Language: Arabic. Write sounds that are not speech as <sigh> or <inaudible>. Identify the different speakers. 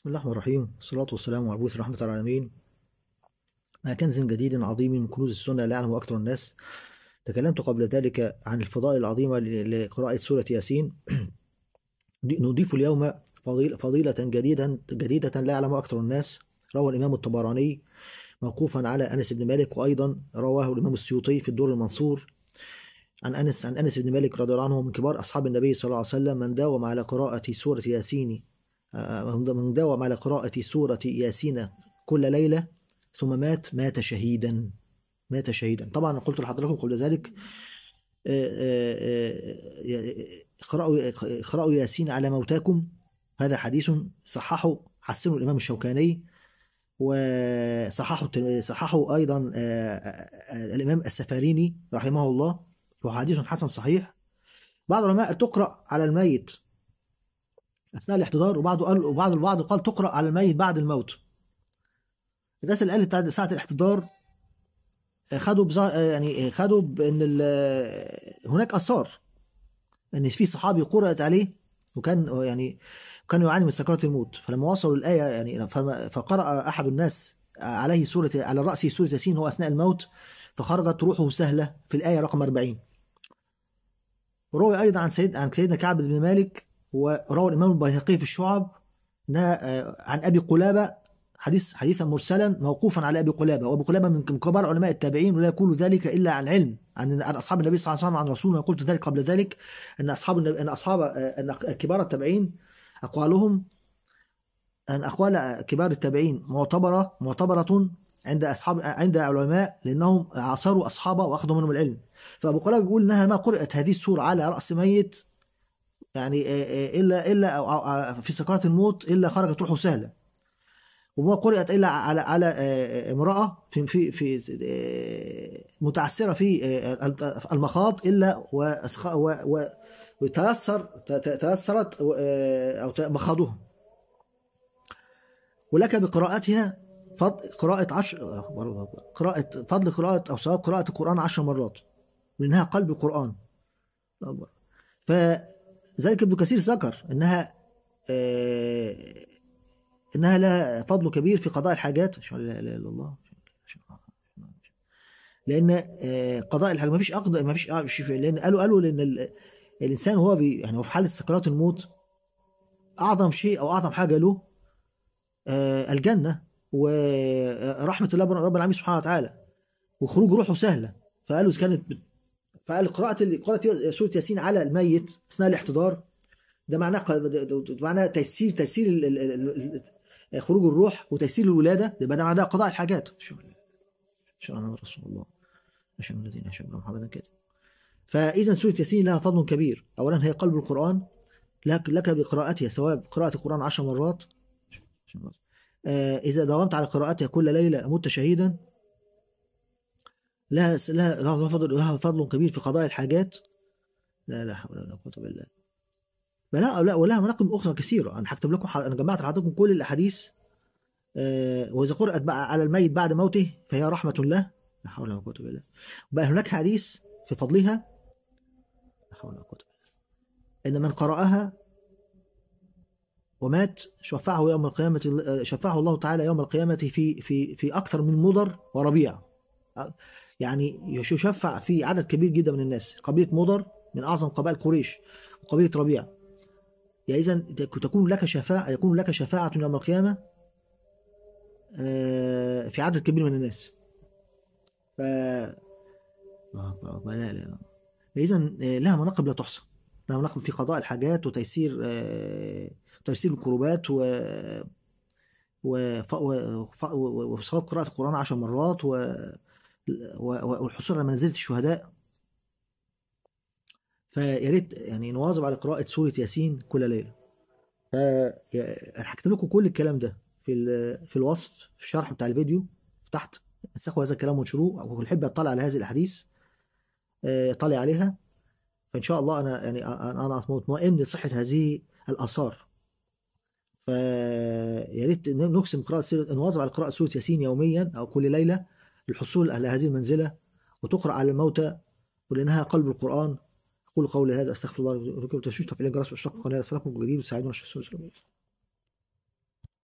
Speaker 1: بسم الله الرحمن الرحيم والصلاة والسلام على المبعوث رحمة العالمين مع كنز جديد عظيم من كنوز السنة لا يعلمه أكثر الناس تكلمت قبل ذلك عن الفضائل العظيمة لقراءة سورة ياسين <clears throat> نضيف اليوم فضيلة جديدة جديدة لا يعلمها أكثر الناس روى الإمام الطبراني موقوفا على أنس بن مالك وأيضا رواه الإمام السيوطي في الدور المنصور عن أنس عن أنس بن مالك رضي الله عنه من كبار أصحاب النبي صلى الله عليه وسلم من داوم على قراءة سورة ياسين من داوم على قراءة سورة ياسين كل ليلة ثم مات مات شهيدا مات شهيدا طبعا قلت لحضراتكم قبل ذلك آه، آه، آه، اقرأوا اقرأوا ياسين على موتاكم هذا حديث صححه حسنه الإمام الشوكاني وصححه صححه أيضا الإمام السفاريني رحمه الله وحديث حسن صحيح بعض العلماء تقرأ على الميت اثناء الاحتضار وبعضه قال وبعض البعض قال تقرا على الميت بعد الموت الناس اللي قالت ساعه الاحتضار آه، خدوا بزا... آه، يعني آه، خدوا بان ال... هناك اثار ان في صحابي قرات عليه وكان يعني كان يعاني من سكرات الموت فلما وصلوا الايه يعني فما... فقرا احد الناس عليه سوره على راسه سوره ياسين هو اثناء الموت فخرجت روحه سهله في الايه رقم 40 وروي ايضا عن سيد عن سيدنا كعب بن مالك وروى الإمام البيهقي في الشعب آه، عن أبي قلابة حديث حديثا مرسلا موقوفا على أبي قلابة وأبو قلابة من كبار علماء التابعين ولا يقول ذلك إلا عن علم عن عن أصحاب النبي صلى الله عليه وسلم عن رسول أنا قلت ذلك قبل ذلك أن أصحاب أن أصحاب آه، أن كبار التابعين أقوالهم أن أقوال آه، كبار التابعين معتبرة معتبرة عند أصحاب عند علماء لأنهم عاصروا أصحابه وأخذوا منهم العلم فأبو قلابة بيقول أنها ما قرأت هذه السورة على رأس ميت يعني آه، آه، الا الا آه، في سكرات الموت الا خرجت روحه سهله وما قرأت الا على على امراه في في في متعسره في المخاض الا وتيسر تيسرت او مخاضهم ولك بقراءتها فضل قراءة عشر قراءة فضل قراءة أو ثواب قراءة القرآن عشر مرات لأنها قلب القرآن ذلك ابن كثير ذكر انها آه، انها لها فضل كبير في قضاء الحاجات لا اله الا الله لان آه، قضاء الحاجات ما فيش اقضى ما فيش آه، لان قالوا قالوا لان الانسان هو بي يعني هو في حاله سكرات الموت اعظم شيء او اعظم حاجه له الجنه ورحمه الله رب العالمين سبحانه وتعالى وخروج روحه سهله فقالوا اذا كانت فقراءة قراءة سورة ياسين على الميت أثناء الاحتضار ده معناه معناه تيسير تيسير آه، خروج الروح وتيسير الولادة يبقى ده معناه قضاء الحاجات شاء الله رسول الله عشان الذين أشهدوا محمدا كده فإذا سورة ياسين لها فضل كبير أولا هي قلب القرآن لك لك بقراءتها سواء قراءة القرآن عشر مرات آه، إذا داومت على قراءتها كل ليلة مت شهيدا لها لها لها فضل لها فضل كبير في قضاء الحاجات لا لا حول ولا قوة الا بالله بلا لا ولها مناقب أخرى كثيرة أنا هكتب لكم أنا جمعت لحضراتكم كل الأحاديث آه وإذا قرأت بقى على الميت بعد موته فهي رحمة له لا حول ولا قوة الا بالله بقى هناك حديث في فضلها لا حول ولا قوة الا بالله إن من قرأها ومات شفعه يوم القيامة شفعه الله تعالى يوم القيامة في في في أكثر من مضر وربيع يعني يشفع في عدد كبير جدا من الناس قبيله مضر من اعظم قبائل قريش وقبيله ربيع يعني اذا تكون لك شفاعه يكون لك شفاعه يوم القيامه آه، في عدد كبير من الناس ف لا لا اذا آه، لها مناقب لا تحصى لها مناقب في قضاء الحاجات وتيسير آه، تيسير الكروبات و وصواب قراءة القرآن عشر مرات و والحصول على منزله الشهداء فيا ريت يعني نواظب على قراءه سوره ياسين كل ليله ف هكتب لكم كل الكلام ده في في الوصف في الشرح بتاع الفيديو تحت انسخوا هذا الكلام وانشروه او اللي يحب يطلع على هذه الاحاديث يطلع آه، عليها فان شاء الله انا يعني انا مطمئن لصحه هذه الاثار فيا ريت نقسم قراءه سوره نواظب على قراءه سوره ياسين يوميا او كل ليله للحصول على هذه المنزلة وتقرأ على الموتى ولأنها قلب القرآن أقول قولي هذا أستغفر الله لكم تشوش تفعيل الجرس وأشتاق القناة لسلامكم جديد وساعدونا الشخص